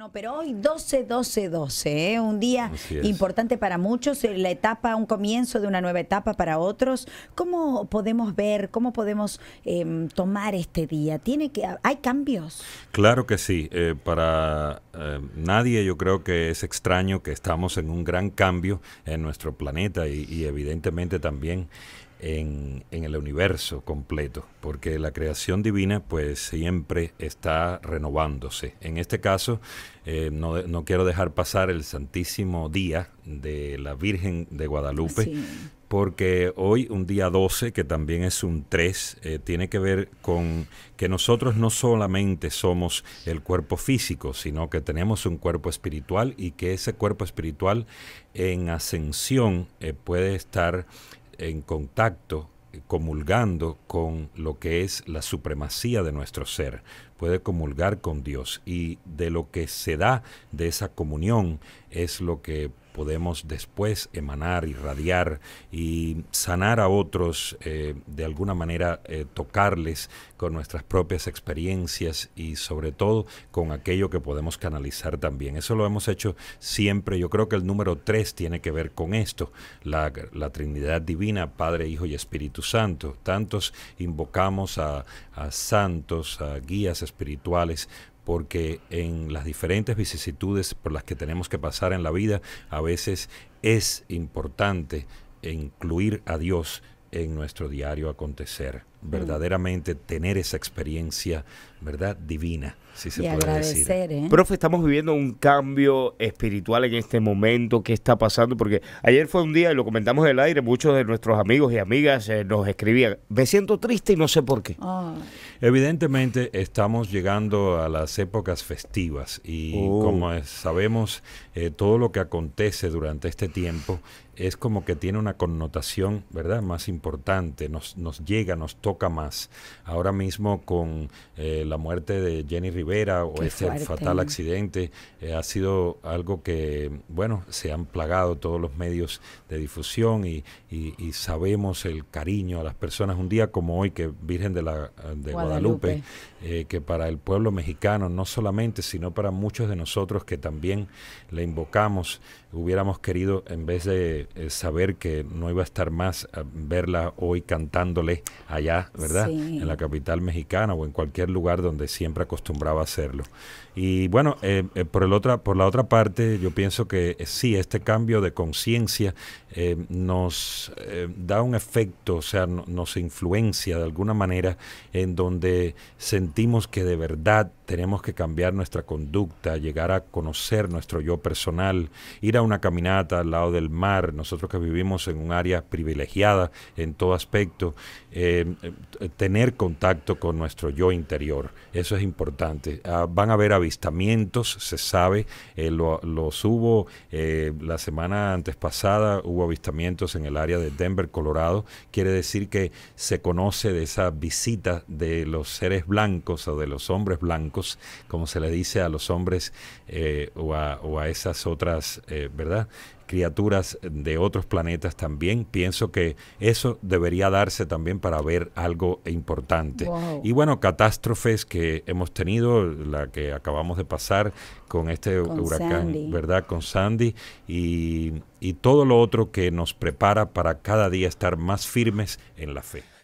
No, pero hoy 12, 12, 12, un día importante para muchos, eh, la etapa, un comienzo de una nueva etapa para otros. ¿Cómo podemos ver, cómo podemos em, tomar este día? ¿Tiene que, ¿Hay cambios? Claro que sí. Eh, para eh, nadie yo creo que es extraño que estamos en un gran cambio en nuestro planeta y evidentemente también en, el universo completo, porque la creación divina pues siempre está renovándose. En este caso, eh, no, quiero dejar pasar el santísimo día de la Virgen de Guadalupe. Porque hoy, un día 12, que también es un 3, eh, tiene que ver con que nosotros no solamente somos el cuerpo físico, sino que tenemos un cuerpo espiritual y que ese cuerpo espiritual en ascensión eh, puede estar en contacto, comulgando con lo que es la supremacía de nuestro ser, puede comulgar con Dios y de lo que se da de esa comunión es lo que podemos después emanar, irradiar y sanar a otros, eh, de alguna manera eh, tocarles con nuestras propias experiencias y sobre todo con aquello que podemos canalizar también. Eso lo hemos hecho siempre. Yo creo que el número tres tiene que ver con esto, la, Trinidad Divina, Padre, Hijo y Espíritu Santo. Tantos invocamos a, a santos, a guías espirituales, porque en las diferentes vicisitudes por las que tenemos que pasar en la vida, a veces es importante incluir a Dios en nuestro diario acontecer verdaderamente tener esa experiencia, ¿verdad? Divina, si se puede decir. ¿eh? Profe, estamos viviendo un cambio espiritual en este momento, ¿qué está pasando? Porque ayer fue un día, y lo comentamos en el aire, muchos de nuestros amigos y amigas eh, nos escribían, me siento triste y no sé por qué. Ah. Evidentemente estamos llegando a las épocas festivas y oh. como sabemos, eh, todo lo que acontece durante este tiempo es como que tiene una connotación, ¿verdad? Más importante, nos, nos llega, nos más. Ahora mismo con eh, la muerte de Jenny Rivera o este fatal accidente, eh, ha sido algo que, bueno, se han plagado todos los medios de difusión y, sabemos el cariño a las personas. Un día como hoy, que Virgen de, la, de Guadalupe, eh, que para el pueblo mexicano, no solamente, sino para muchos de nosotros que también le invocamos, hubiéramos querido, en vez de saber que no iba a estar más, verla hoy cantándole allá ¿verdad? En la capital mexicana o en cualquier lugar donde siempre acostumbraba hacerlo. Y bueno, eh, eh, por, el otra, por la otra parte, yo pienso que eh, sí, este cambio de conciencia nos da un efecto, o sea, nos influencia de alguna manera en donde sentimos que de verdad tenemos que cambiar nuestra conducta, llegar a conocer nuestro yo personal, ir a una caminata al lado del mar, nosotros que vivimos en un área privilegiada en todo aspecto, eh, tener contacto con nuestro yo interior. Eso es importante. Ah, van a haber avistamientos, se sabe. Eh, lo, los hubo eh, la semana antes pasada, hubo avistamientos en el área de Denver, Colorado. Quiere decir que se conoce de esa visita de los seres blancos o de los hombres blancos, como se le dice a los hombres o, a, o, a, esas otras, ¿verdad? criaturas de otros planetas también. Pienso que eso debería darse también para ver algo importante. Y bueno, catástrofes que hemos tenido, la que acabamos de pasar con este huracán, ¿verdad? Con Sandy y todo lo otro que nos prepara para cada día estar más firmes en la fe.